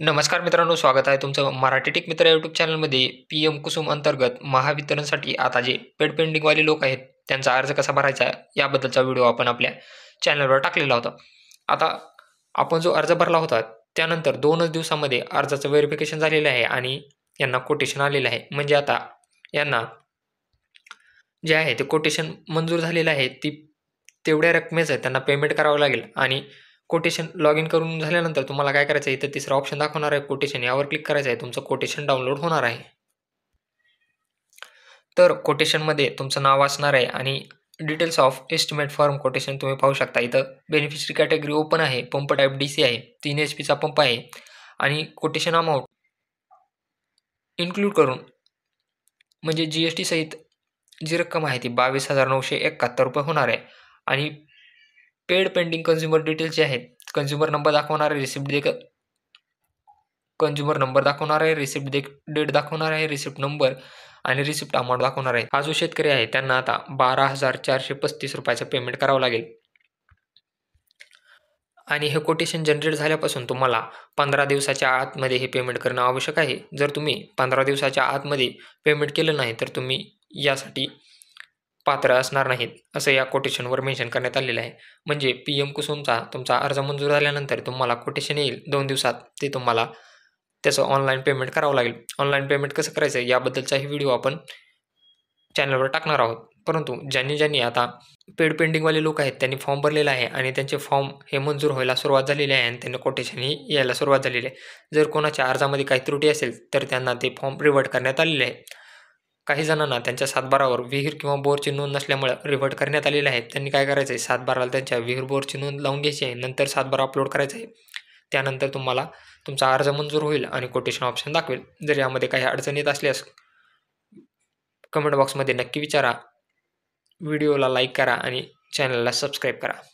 नमस्कार मित्रांनो स्वागत आहे तुमचं मराठी टेक मित्र यूट्यूब चॅनलमध्ये पी एम कुसुम अंतर्गत महावितरणसाठी आता जे पेड पेंडिंगवाले लोक आहेत त्यांचा अर्ज कसा भरायचा याबद्दलचा व्हिडिओ आपण आपल्या चॅनलवर टाकलेला होता आता आपण जो अर्ज भरला होता त्यानंतर दोनच दिवसामध्ये अर्जाचं व्हेरिफिकेशन झालेलं आहे आणि यांना कोटेशन आलेलं आहे म्हणजे आता यांना जे आहे ते कोटेशन मंजूर झालेलं आहे ती तेवढ्या रकमेचं त्यांना पेमेंट करावं लागेल आणि कोटेशन लॉग इन करून झाल्यानंतर तुम्हाला काय करायचं आहे इथं तिसरा ऑप्शन दाखवणार आहे कोटेशन यावर क्लिक करायचं आहे तुमचं कोटेशन डाउनलोड होणार आहे तर कोटेशनमध्ये तुमचं नाव असणार आहे आणि details of estimate form quotation तुम्ही पाहू शकता इथं बेनिफिशरी कॅटेगरी ओपन आहे पंप टाईप डी सी आहे तीन एच पीचा पंप आहे आणि कोटेशन अमाऊंट इन्क्लूड करून म्हणजे जी एस टीसहित जी रक्कम आहे ती बावीस हजार नऊशे एकाहत्तर रुपये होणार आहे आणि पेड पेंडिंग कन्झ्युमर डिटेल्स जे आहेत कन्झ्युमर नंबर दाखवणार आहे रिसिप्ट देख कन्झ्युमर नंबर दाखवणार आहे रिसिप्ट देख डेट दाखवणार आहे रिसिप्ट नंबर आणि रिसिप्ट अमाऊंट दाखवणार आहे हा जो शेतकरी आहे त्यांना आता बारा हजार चारशे पस्तीस रुपयाचं पेमेंट करावं लागेल आणि हे कोटेशन जनरेट झाल्यापासून तुम्हाला पंधरा दिवसाच्या आतमध्ये हे पेमेंट करणं आवश्यक आहे जर तुम्ही पंधरा दिवसाच्या आतमध्ये पेमेंट केलं नाही तर तुम्ही यासाठी पात्र असणार नाहीत असं या कोटेशनवर मेन्शन करण्यात आलेलं आहे म्हणजे पी एम कुसुमचा तुमचा अर्ज मंजूर झाल्यानंतर तुम्हाला कोटेशन येईल दोन दिवसात ते तुम्हाला त्याचं ऑनलाईन पेमेंट करावं लागेल ऑनलाईन पेमेंट कसं करायचं याबद्दलचाही व्हिडिओ आपण चॅनलवर टाकणार आहोत परंतु ज्यांनी ज्यांनी आता पेड पेंडिंगवाले लोक आहेत त्यांनी फॉर्म भरलेला आहे आणि त्यांचे फॉर्म हे मंजूर व्हायला सुरुवात झालेली आहे आणि त्यांना कोटेशनही यायला सुरुवात झालेली आहे जर कोणाच्या अर्जामध्ये काही त्रुटी असेल तर त्यांना ते फॉर्म रिवर्ट करण्यात आलेले आहे काही जणांना त्यांच्या सातबारावर विहीर किंवा बोरची नोंद नसल्यामुळे रिव्हर्ट करण्यात आलेले आहे त्यांनी काय करायचं आहे सातबाराला त्यांच्या विहीर बोरची नोंद लावून घ्यायची आहे नंतर सातबारा अपलोड करायचं आहे त्यानंतर तुम्हाला तुमचा अर्ज मंजूर होईल आणि कोटेशन ऑप्शन दाखवेल जर यामध्ये काही अडचण येत असल्यास कमेंट बॉक्समध्ये नक्की विचारा व्हिडिओला लाईक करा आणि चॅनलला सबस्क्राईब करा